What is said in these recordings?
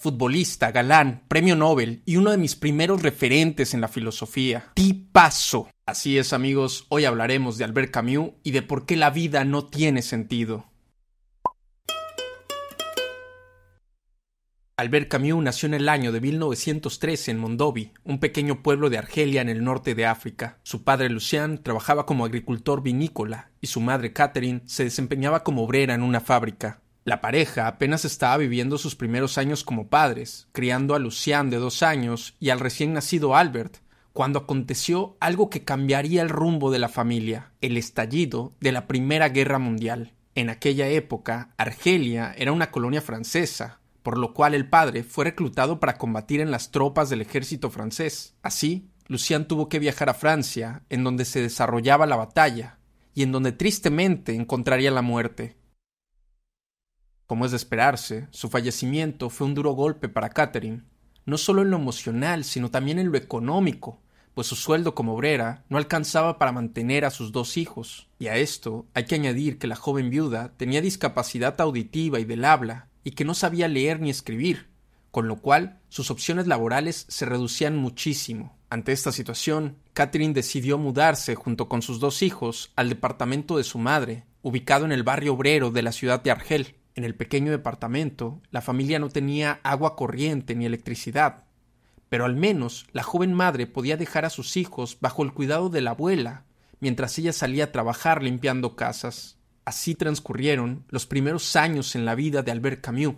futbolista, galán, premio Nobel y uno de mis primeros referentes en la filosofía. paso! Así es amigos, hoy hablaremos de Albert Camus y de por qué la vida no tiene sentido. Albert Camus nació en el año de 1913 en Mondovi, un pequeño pueblo de Argelia en el norte de África. Su padre Lucien trabajaba como agricultor vinícola y su madre Catherine se desempeñaba como obrera en una fábrica. La pareja apenas estaba viviendo sus primeros años como padres, criando a Lucian de dos años y al recién nacido Albert, cuando aconteció algo que cambiaría el rumbo de la familia, el estallido de la Primera Guerra Mundial. En aquella época, Argelia era una colonia francesa, por lo cual el padre fue reclutado para combatir en las tropas del ejército francés. Así, Lucian tuvo que viajar a Francia, en donde se desarrollaba la batalla, y en donde tristemente encontraría la muerte. Como es de esperarse, su fallecimiento fue un duro golpe para Catherine, no solo en lo emocional, sino también en lo económico, pues su sueldo como obrera no alcanzaba para mantener a sus dos hijos. Y a esto hay que añadir que la joven viuda tenía discapacidad auditiva y del habla, y que no sabía leer ni escribir, con lo cual sus opciones laborales se reducían muchísimo. Ante esta situación, Catherine decidió mudarse junto con sus dos hijos al departamento de su madre, ubicado en el barrio obrero de la ciudad de Argel en el pequeño departamento, la familia no tenía agua corriente ni electricidad, pero al menos la joven madre podía dejar a sus hijos bajo el cuidado de la abuela, mientras ella salía a trabajar limpiando casas. Así transcurrieron los primeros años en la vida de Albert Camus,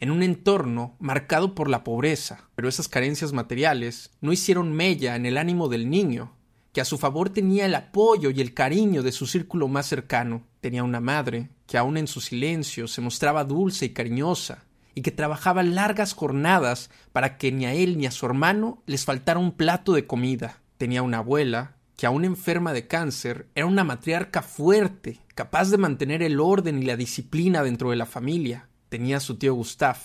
en un entorno marcado por la pobreza, pero esas carencias materiales no hicieron mella en el ánimo del niño, que a su favor tenía el apoyo y el cariño de su círculo más cercano. Tenía una madre, que aun en su silencio se mostraba dulce y cariñosa, y que trabajaba largas jornadas para que ni a él ni a su hermano les faltara un plato de comida. Tenía una abuela, que aún enferma de cáncer, era una matriarca fuerte, capaz de mantener el orden y la disciplina dentro de la familia. Tenía a su tío Gustave,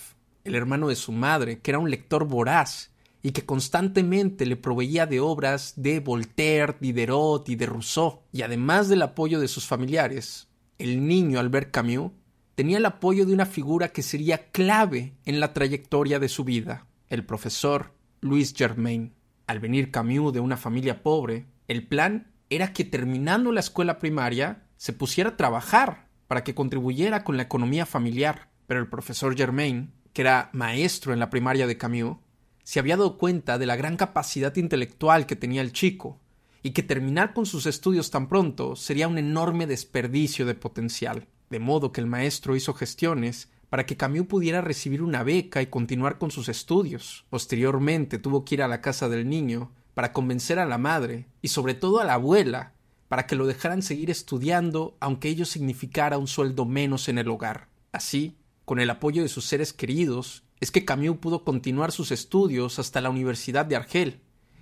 el hermano de su madre, que era un lector voraz y que constantemente le proveía de obras de Voltaire, Diderot y de Rousseau, y además del apoyo de sus familiares, el niño ver Camus tenía el apoyo de una figura que sería clave en la trayectoria de su vida, el profesor Luis Germain. Al venir Camus de una familia pobre, el plan era que terminando la escuela primaria se pusiera a trabajar para que contribuyera con la economía familiar. Pero el profesor Germain, que era maestro en la primaria de Camus, se había dado cuenta de la gran capacidad intelectual que tenía el chico y que terminar con sus estudios tan pronto sería un enorme desperdicio de potencial. De modo que el maestro hizo gestiones para que Camus pudiera recibir una beca y continuar con sus estudios. Posteriormente tuvo que ir a la casa del niño para convencer a la madre y sobre todo a la abuela para que lo dejaran seguir estudiando aunque ello significara un sueldo menos en el hogar. Así, con el apoyo de sus seres queridos, es que Camus pudo continuar sus estudios hasta la Universidad de Argel,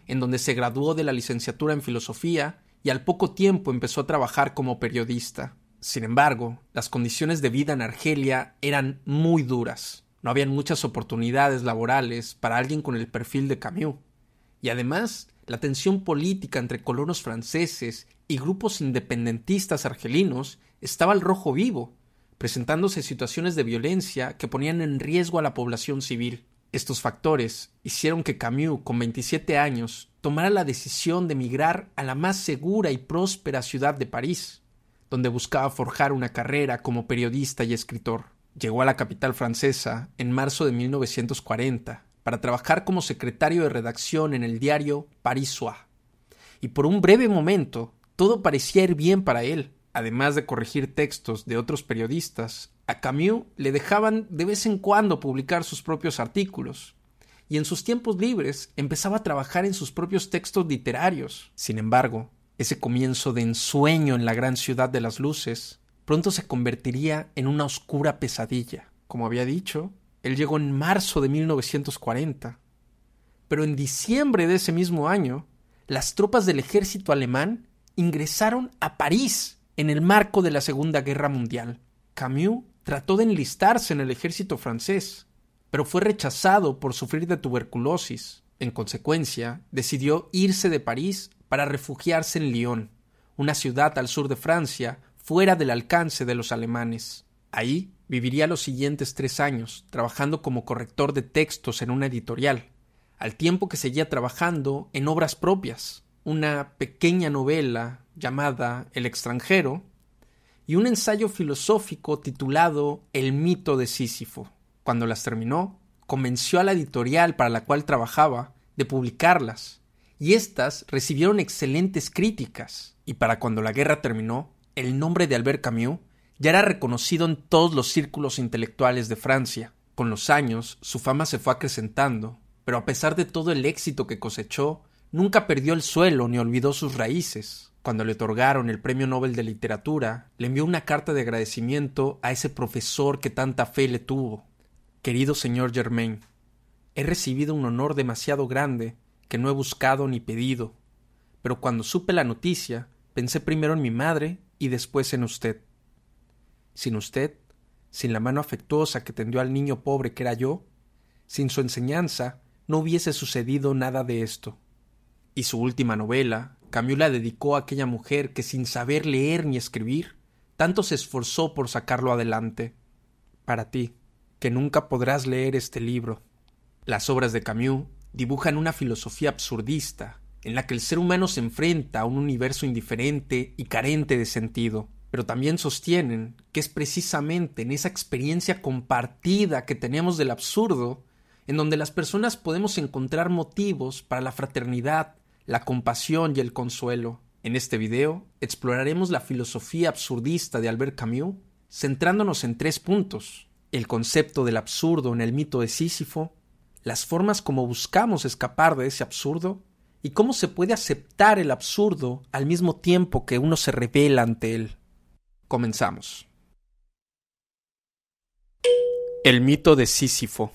en donde se graduó de la licenciatura en filosofía y al poco tiempo empezó a trabajar como periodista. Sin embargo, las condiciones de vida en Argelia eran muy duras. No habían muchas oportunidades laborales para alguien con el perfil de Camus. Y además, la tensión política entre colonos franceses y grupos independentistas argelinos estaba al rojo vivo, presentándose situaciones de violencia que ponían en riesgo a la población civil. Estos factores hicieron que Camus, con 27 años, tomara la decisión de emigrar a la más segura y próspera ciudad de París, donde buscaba forjar una carrera como periodista y escritor. Llegó a la capital francesa en marzo de 1940 para trabajar como secretario de redacción en el diario Paris Soir. Y por un breve momento todo parecía ir bien para él. Además de corregir textos de otros periodistas, a Camus le dejaban de vez en cuando publicar sus propios artículos, y en sus tiempos libres empezaba a trabajar en sus propios textos literarios. Sin embargo, ese comienzo de ensueño en la gran ciudad de las luces pronto se convertiría en una oscura pesadilla. Como había dicho, él llegó en marzo de 1940, pero en diciembre de ese mismo año, las tropas del ejército alemán ingresaron a París en el marco de la Segunda Guerra Mundial. Camus trató de enlistarse en el ejército francés, pero fue rechazado por sufrir de tuberculosis. En consecuencia, decidió irse de París para refugiarse en Lyon, una ciudad al sur de Francia, fuera del alcance de los alemanes. Ahí viviría los siguientes tres años, trabajando como corrector de textos en una editorial, al tiempo que seguía trabajando en obras propias, una pequeña novela llamada El extranjero, y un ensayo filosófico titulado El mito de Sísifo. Cuando las terminó, convenció a la editorial para la cual trabajaba de publicarlas, y éstas recibieron excelentes críticas, y para cuando la guerra terminó, el nombre de Albert Camus ya era reconocido en todos los círculos intelectuales de Francia. Con los años, su fama se fue acrecentando, pero a pesar de todo el éxito que cosechó, nunca perdió el suelo ni olvidó sus raíces cuando le otorgaron el Premio Nobel de Literatura, le envió una carta de agradecimiento a ese profesor que tanta fe le tuvo. Querido señor Germain, he recibido un honor demasiado grande que no he buscado ni pedido, pero cuando supe la noticia, pensé primero en mi madre y después en usted. Sin usted, sin la mano afectuosa que tendió al niño pobre que era yo, sin su enseñanza, no hubiese sucedido nada de esto y su última novela, Camus la dedicó a aquella mujer que sin saber leer ni escribir, tanto se esforzó por sacarlo adelante. Para ti, que nunca podrás leer este libro. Las obras de Camus dibujan una filosofía absurdista, en la que el ser humano se enfrenta a un universo indiferente y carente de sentido, pero también sostienen que es precisamente en esa experiencia compartida que tenemos del absurdo en donde las personas podemos encontrar motivos para la fraternidad, la compasión y el consuelo. En este video exploraremos la filosofía absurdista de Albert Camus, centrándonos en tres puntos: el concepto del absurdo en el mito de Sísifo, las formas como buscamos escapar de ese absurdo y cómo se puede aceptar el absurdo al mismo tiempo que uno se revela ante él. Comenzamos. El mito de Sísifo.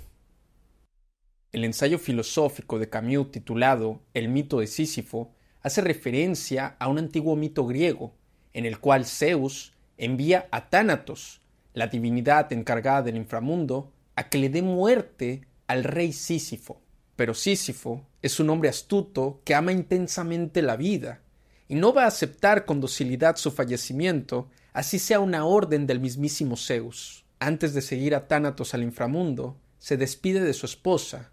El ensayo filosófico de Camus titulado El mito de Sísifo hace referencia a un antiguo mito griego, en el cual Zeus envía a Tánatos, la divinidad encargada del inframundo, a que le dé muerte al rey Sísifo. Pero Sísifo es un hombre astuto que ama intensamente la vida y no va a aceptar con docilidad su fallecimiento, así sea una orden del mismísimo Zeus. Antes de seguir a Tánatos al inframundo, se despide de su esposa,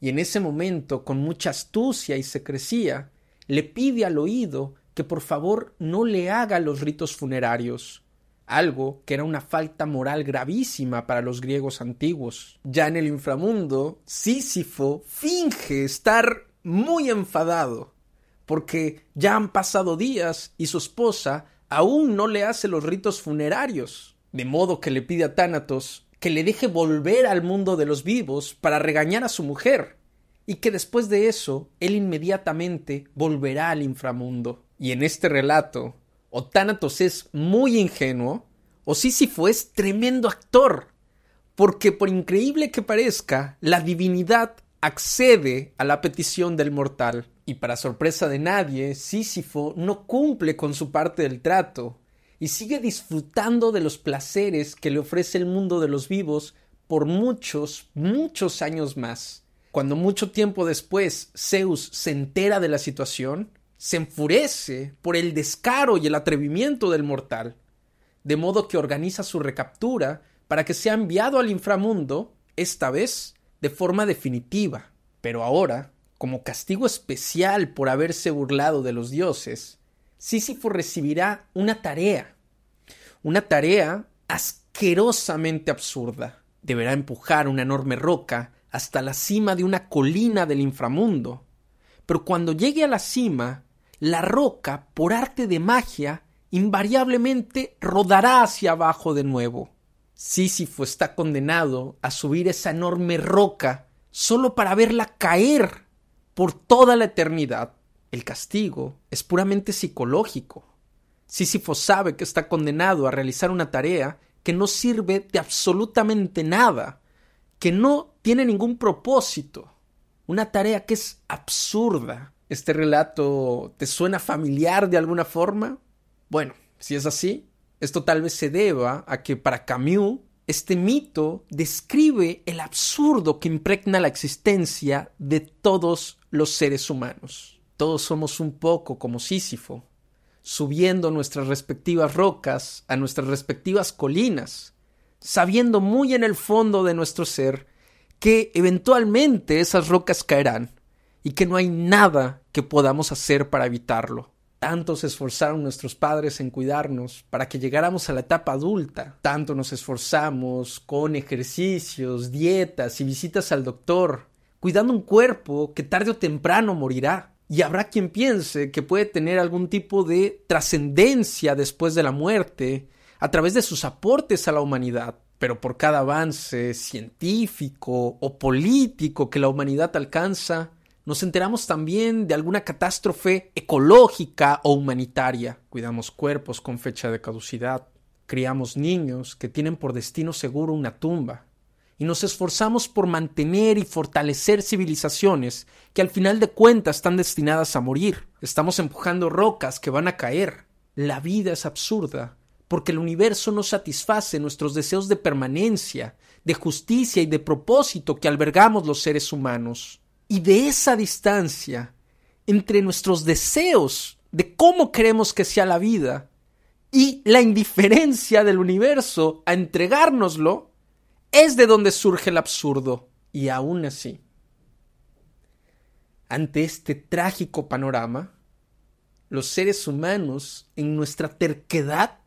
y en ese momento, con mucha astucia y secrecía, le pide al oído que por favor no le haga los ritos funerarios, algo que era una falta moral gravísima para los griegos antiguos. Ya en el inframundo, Sísifo finge estar muy enfadado, porque ya han pasado días y su esposa aún no le hace los ritos funerarios, de modo que le pide a Tánatos que le deje volver al mundo de los vivos para regañar a su mujer, y que después de eso él inmediatamente volverá al inframundo. Y en este relato, o Thanatos es muy ingenuo, o Sísifo es tremendo actor, porque por increíble que parezca, la divinidad accede a la petición del mortal. Y para sorpresa de nadie, Sísifo no cumple con su parte del trato, y sigue disfrutando de los placeres que le ofrece el mundo de los vivos por muchos, muchos años más. Cuando mucho tiempo después Zeus se entera de la situación, se enfurece por el descaro y el atrevimiento del mortal, de modo que organiza su recaptura para que sea enviado al inframundo, esta vez de forma definitiva. Pero ahora, como castigo especial por haberse burlado de los dioses, Sísifo recibirá una tarea, una tarea asquerosamente absurda. Deberá empujar una enorme roca hasta la cima de una colina del inframundo. Pero cuando llegue a la cima, la roca, por arte de magia, invariablemente rodará hacia abajo de nuevo. Sísifo está condenado a subir esa enorme roca solo para verla caer por toda la eternidad. El castigo es puramente psicológico. Sísifo sabe que está condenado a realizar una tarea que no sirve de absolutamente nada, que no tiene ningún propósito, una tarea que es absurda. ¿Este relato te suena familiar de alguna forma? Bueno, si es así, esto tal vez se deba a que para Camus este mito describe el absurdo que impregna la existencia de todos los seres humanos. Todos somos un poco como Sísifo, subiendo nuestras respectivas rocas a nuestras respectivas colinas, sabiendo muy en el fondo de nuestro ser que eventualmente esas rocas caerán y que no hay nada que podamos hacer para evitarlo. Tanto se esforzaron nuestros padres en cuidarnos para que llegáramos a la etapa adulta. Tanto nos esforzamos con ejercicios, dietas y visitas al doctor, cuidando un cuerpo que tarde o temprano morirá. Y habrá quien piense que puede tener algún tipo de trascendencia después de la muerte a través de sus aportes a la humanidad, pero por cada avance científico o político que la humanidad alcanza, nos enteramos también de alguna catástrofe ecológica o humanitaria. Cuidamos cuerpos con fecha de caducidad, criamos niños que tienen por destino seguro una tumba, y nos esforzamos por mantener y fortalecer civilizaciones que al final de cuentas están destinadas a morir. Estamos empujando rocas que van a caer. La vida es absurda porque el universo no satisface nuestros deseos de permanencia, de justicia y de propósito que albergamos los seres humanos. Y de esa distancia entre nuestros deseos de cómo queremos que sea la vida y la indiferencia del universo a entregárnoslo, es de donde surge el absurdo, y aún así, ante este trágico panorama, los seres humanos, en nuestra terquedad,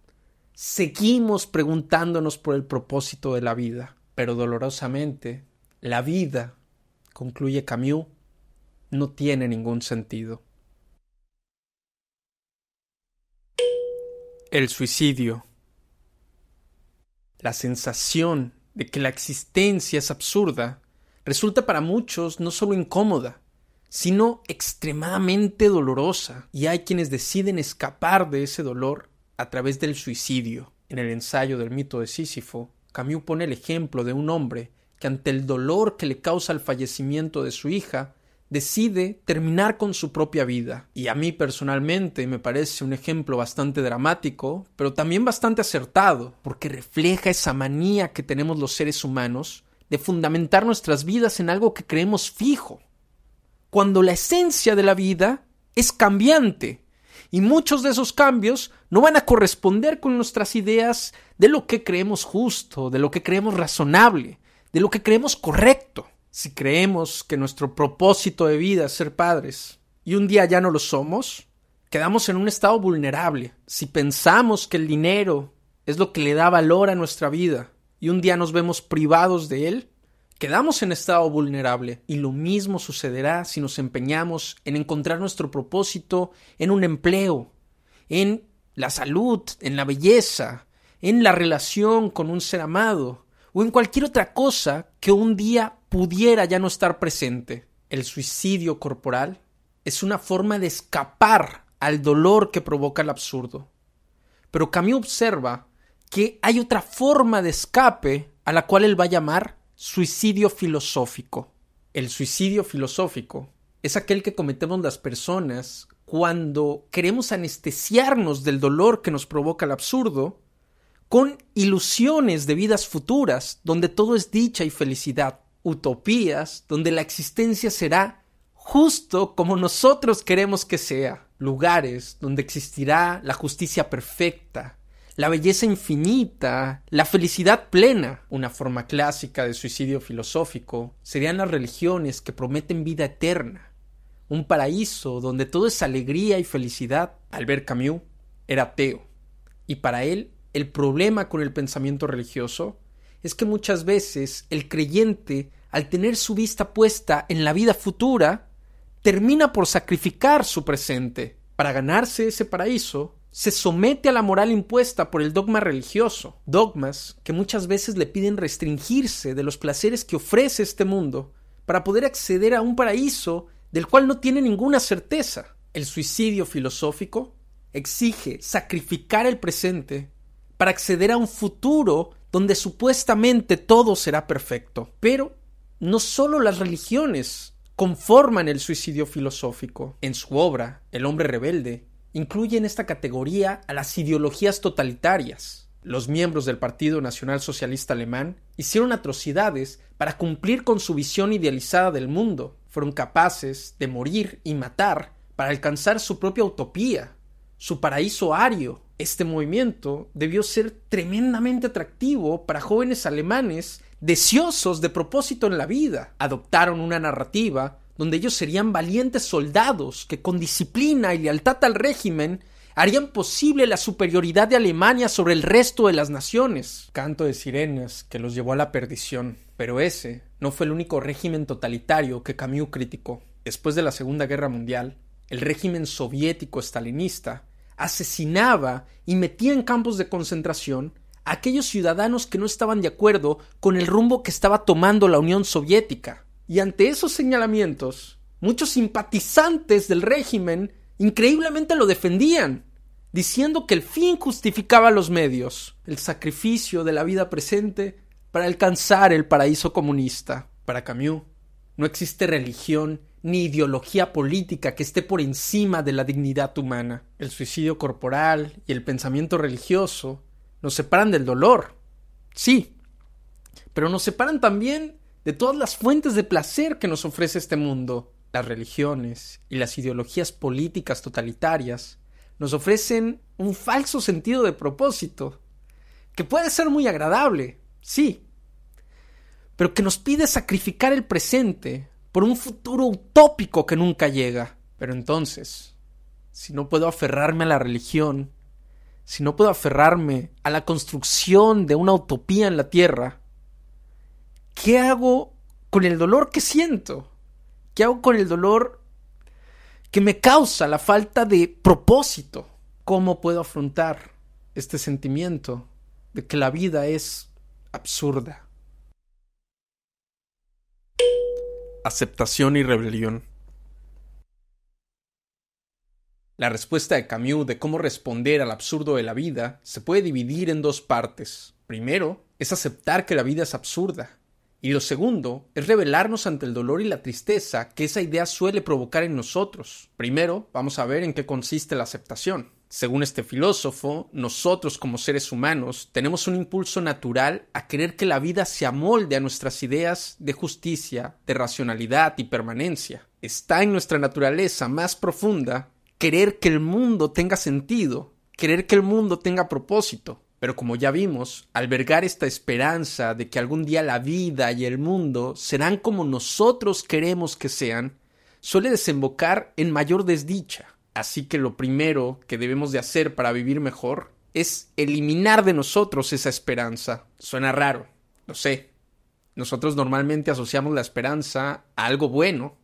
seguimos preguntándonos por el propósito de la vida. Pero dolorosamente, la vida, concluye Camus, no tiene ningún sentido. El suicidio. La sensación de que la existencia es absurda, resulta para muchos no solo incómoda, sino extremadamente dolorosa, y hay quienes deciden escapar de ese dolor a través del suicidio. En el ensayo del mito de Sísifo, Camus pone el ejemplo de un hombre que ante el dolor que le causa el fallecimiento de su hija, decide terminar con su propia vida. Y a mí personalmente me parece un ejemplo bastante dramático, pero también bastante acertado, porque refleja esa manía que tenemos los seres humanos de fundamentar nuestras vidas en algo que creemos fijo, cuando la esencia de la vida es cambiante, y muchos de esos cambios no van a corresponder con nuestras ideas de lo que creemos justo, de lo que creemos razonable, de lo que creemos correcto. Si creemos que nuestro propósito de vida es ser padres y un día ya no lo somos, quedamos en un estado vulnerable. Si pensamos que el dinero es lo que le da valor a nuestra vida y un día nos vemos privados de él, quedamos en estado vulnerable y lo mismo sucederá si nos empeñamos en encontrar nuestro propósito en un empleo, en la salud, en la belleza, en la relación con un ser amado o en cualquier otra cosa que un día pudiera ya no estar presente. El suicidio corporal es una forma de escapar al dolor que provoca el absurdo. Pero Camus observa que hay otra forma de escape a la cual él va a llamar suicidio filosófico. El suicidio filosófico es aquel que cometemos las personas cuando queremos anestesiarnos del dolor que nos provoca el absurdo con ilusiones de vidas futuras donde todo es dicha y felicidad utopías donde la existencia será justo como nosotros queremos que sea, lugares donde existirá la justicia perfecta, la belleza infinita, la felicidad plena. Una forma clásica de suicidio filosófico serían las religiones que prometen vida eterna, un paraíso donde todo es alegría y felicidad. Albert Camus era ateo, y para él el problema con el pensamiento religioso es que muchas veces el creyente, al tener su vista puesta en la vida futura, termina por sacrificar su presente. Para ganarse ese paraíso, se somete a la moral impuesta por el dogma religioso, dogmas que muchas veces le piden restringirse de los placeres que ofrece este mundo para poder acceder a un paraíso del cual no tiene ninguna certeza. El suicidio filosófico exige sacrificar el presente para acceder a un futuro donde supuestamente todo será perfecto. Pero no solo las religiones conforman el suicidio filosófico. En su obra, El hombre rebelde, incluye en esta categoría a las ideologías totalitarias. Los miembros del Partido Nacional Socialista Alemán hicieron atrocidades para cumplir con su visión idealizada del mundo. Fueron capaces de morir y matar para alcanzar su propia utopía su paraíso ario. Este movimiento debió ser tremendamente atractivo para jóvenes alemanes deseosos de propósito en la vida. Adoptaron una narrativa donde ellos serían valientes soldados que con disciplina y lealtad al régimen harían posible la superioridad de Alemania sobre el resto de las naciones. Canto de sirenas que los llevó a la perdición. Pero ese no fue el único régimen totalitario que Camus criticó. Después de la Segunda Guerra Mundial, el régimen soviético estalinista asesinaba y metía en campos de concentración a aquellos ciudadanos que no estaban de acuerdo con el rumbo que estaba tomando la Unión Soviética. Y ante esos señalamientos, muchos simpatizantes del régimen increíblemente lo defendían, diciendo que el fin justificaba los medios, el sacrificio de la vida presente para alcanzar el paraíso comunista. Para Camus, no existe religión ni ideología política que esté por encima de la dignidad humana. El suicidio corporal y el pensamiento religioso nos separan del dolor, sí, pero nos separan también de todas las fuentes de placer que nos ofrece este mundo. Las religiones y las ideologías políticas totalitarias nos ofrecen un falso sentido de propósito, que puede ser muy agradable, sí, pero que nos pide sacrificar el presente por un futuro utópico que nunca llega. Pero entonces, si no puedo aferrarme a la religión, si no puedo aferrarme a la construcción de una utopía en la Tierra, ¿qué hago con el dolor que siento? ¿Qué hago con el dolor que me causa la falta de propósito? ¿Cómo puedo afrontar este sentimiento de que la vida es absurda? Aceptación y rebelión. La respuesta de Camus de cómo responder al absurdo de la vida se puede dividir en dos partes. Primero, es aceptar que la vida es absurda. Y lo segundo es rebelarnos ante el dolor y la tristeza que esa idea suele provocar en nosotros. Primero, vamos a ver en qué consiste la aceptación. Según este filósofo, nosotros como seres humanos tenemos un impulso natural a querer que la vida se amolde a nuestras ideas de justicia, de racionalidad y permanencia. Está en nuestra naturaleza más profunda querer que el mundo tenga sentido, querer que el mundo tenga propósito. Pero como ya vimos, albergar esta esperanza de que algún día la vida y el mundo serán como nosotros queremos que sean, suele desembocar en mayor desdicha Así que lo primero que debemos de hacer para vivir mejor es eliminar de nosotros esa esperanza. Suena raro, lo sé. Nosotros normalmente asociamos la esperanza a algo bueno,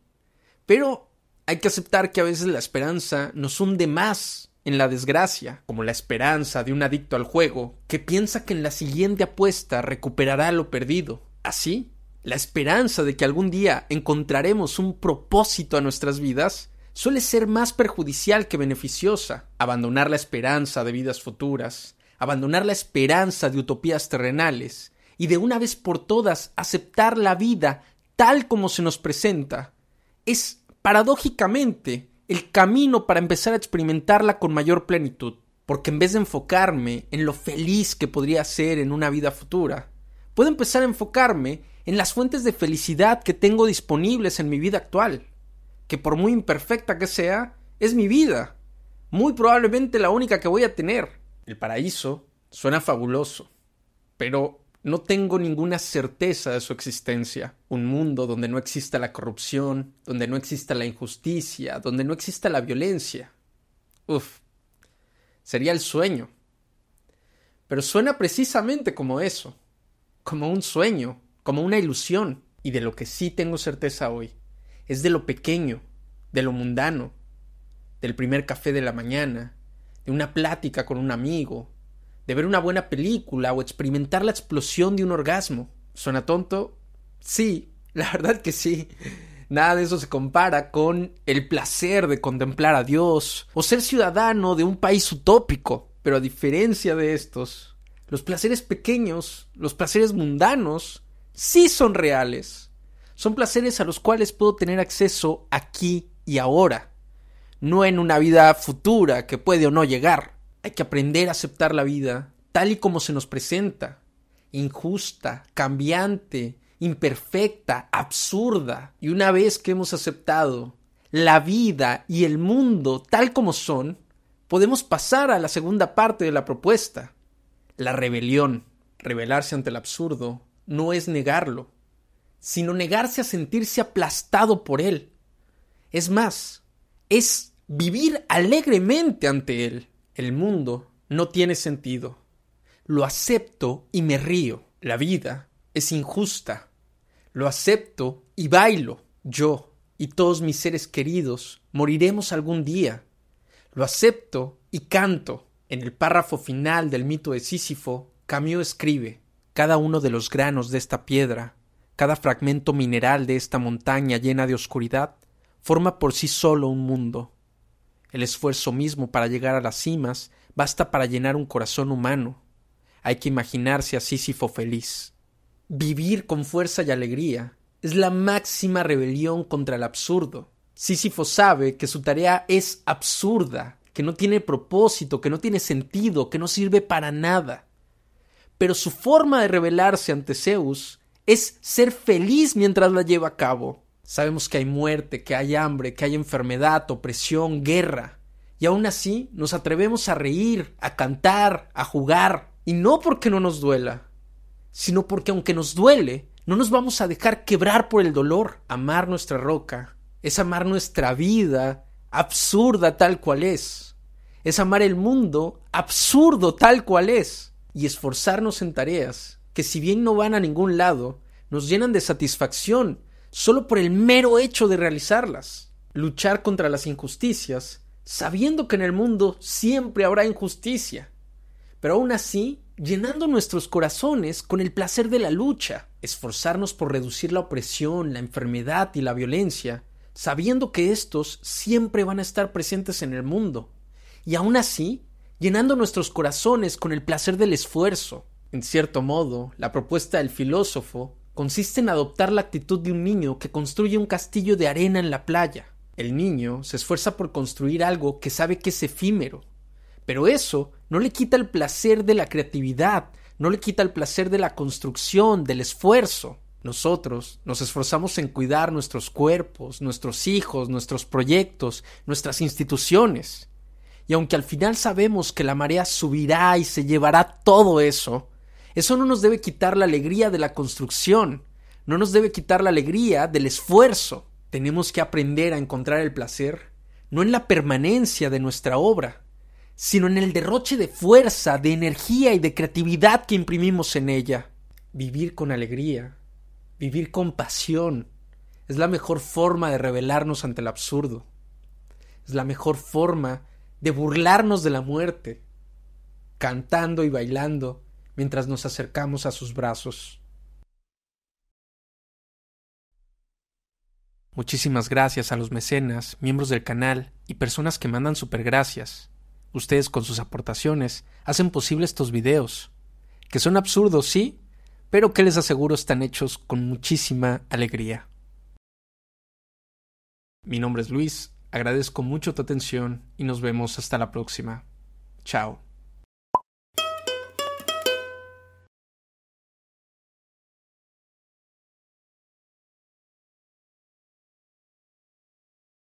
pero hay que aceptar que a veces la esperanza nos hunde más en la desgracia, como la esperanza de un adicto al juego que piensa que en la siguiente apuesta recuperará lo perdido. Así, la esperanza de que algún día encontraremos un propósito a nuestras vidas suele ser más perjudicial que beneficiosa. Abandonar la esperanza de vidas futuras, abandonar la esperanza de utopías terrenales y de una vez por todas aceptar la vida tal como se nos presenta, es paradójicamente el camino para empezar a experimentarla con mayor plenitud, porque en vez de enfocarme en lo feliz que podría ser en una vida futura, puedo empezar a enfocarme en las fuentes de felicidad que tengo disponibles en mi vida actual que por muy imperfecta que sea, es mi vida. Muy probablemente la única que voy a tener. El paraíso suena fabuloso, pero no tengo ninguna certeza de su existencia. Un mundo donde no exista la corrupción, donde no exista la injusticia, donde no exista la violencia. Uf, sería el sueño. Pero suena precisamente como eso, como un sueño, como una ilusión. Y de lo que sí tengo certeza hoy es de lo pequeño, de lo mundano, del primer café de la mañana, de una plática con un amigo, de ver una buena película o experimentar la explosión de un orgasmo. ¿Suena tonto? Sí, la verdad que sí. Nada de eso se compara con el placer de contemplar a Dios o ser ciudadano de un país utópico. Pero a diferencia de estos, los placeres pequeños, los placeres mundanos, sí son reales. Son placeres a los cuales puedo tener acceso aquí y ahora, no en una vida futura que puede o no llegar. Hay que aprender a aceptar la vida tal y como se nos presenta, injusta, cambiante, imperfecta, absurda. Y una vez que hemos aceptado la vida y el mundo tal como son, podemos pasar a la segunda parte de la propuesta, la rebelión. Rebelarse ante el absurdo no es negarlo, sino negarse a sentirse aplastado por Él. Es más, es vivir alegremente ante Él. El mundo no tiene sentido. Lo acepto y me río. La vida es injusta. Lo acepto y bailo. Yo y todos mis seres queridos moriremos algún día. Lo acepto y canto. En el párrafo final del mito de Sísifo, Camus escribe, cada uno de los granos de esta piedra cada fragmento mineral de esta montaña llena de oscuridad forma por sí solo un mundo. El esfuerzo mismo para llegar a las cimas basta para llenar un corazón humano. Hay que imaginarse a Sísifo feliz. Vivir con fuerza y alegría es la máxima rebelión contra el absurdo. Sísifo sabe que su tarea es absurda, que no tiene propósito, que no tiene sentido, que no sirve para nada. Pero su forma de rebelarse ante Zeus es ser feliz mientras la lleva a cabo. Sabemos que hay muerte, que hay hambre, que hay enfermedad, opresión, guerra. Y aún así nos atrevemos a reír, a cantar, a jugar. Y no porque no nos duela, sino porque aunque nos duele, no nos vamos a dejar quebrar por el dolor. Amar nuestra roca es amar nuestra vida absurda tal cual es. Es amar el mundo absurdo tal cual es. Y esforzarnos en tareas que si bien no van a ningún lado, nos llenan de satisfacción solo por el mero hecho de realizarlas. Luchar contra las injusticias, sabiendo que en el mundo siempre habrá injusticia, pero aún así llenando nuestros corazones con el placer de la lucha, esforzarnos por reducir la opresión, la enfermedad y la violencia, sabiendo que estos siempre van a estar presentes en el mundo, y aún así llenando nuestros corazones con el placer del esfuerzo, en cierto modo, la propuesta del filósofo consiste en adoptar la actitud de un niño que construye un castillo de arena en la playa. El niño se esfuerza por construir algo que sabe que es efímero, pero eso no le quita el placer de la creatividad, no le quita el placer de la construcción, del esfuerzo. Nosotros nos esforzamos en cuidar nuestros cuerpos, nuestros hijos, nuestros proyectos, nuestras instituciones. Y aunque al final sabemos que la marea subirá y se llevará todo eso, eso no nos debe quitar la alegría de la construcción, no nos debe quitar la alegría del esfuerzo. Tenemos que aprender a encontrar el placer, no en la permanencia de nuestra obra, sino en el derroche de fuerza, de energía y de creatividad que imprimimos en ella. Vivir con alegría, vivir con pasión, es la mejor forma de rebelarnos ante el absurdo. Es la mejor forma de burlarnos de la muerte, cantando y bailando mientras nos acercamos a sus brazos. Muchísimas gracias a los mecenas, miembros del canal y personas que mandan gracias. Ustedes con sus aportaciones hacen posible estos videos, que son absurdos, sí, pero que les aseguro están hechos con muchísima alegría. Mi nombre es Luis, agradezco mucho tu atención y nos vemos hasta la próxima. Chao.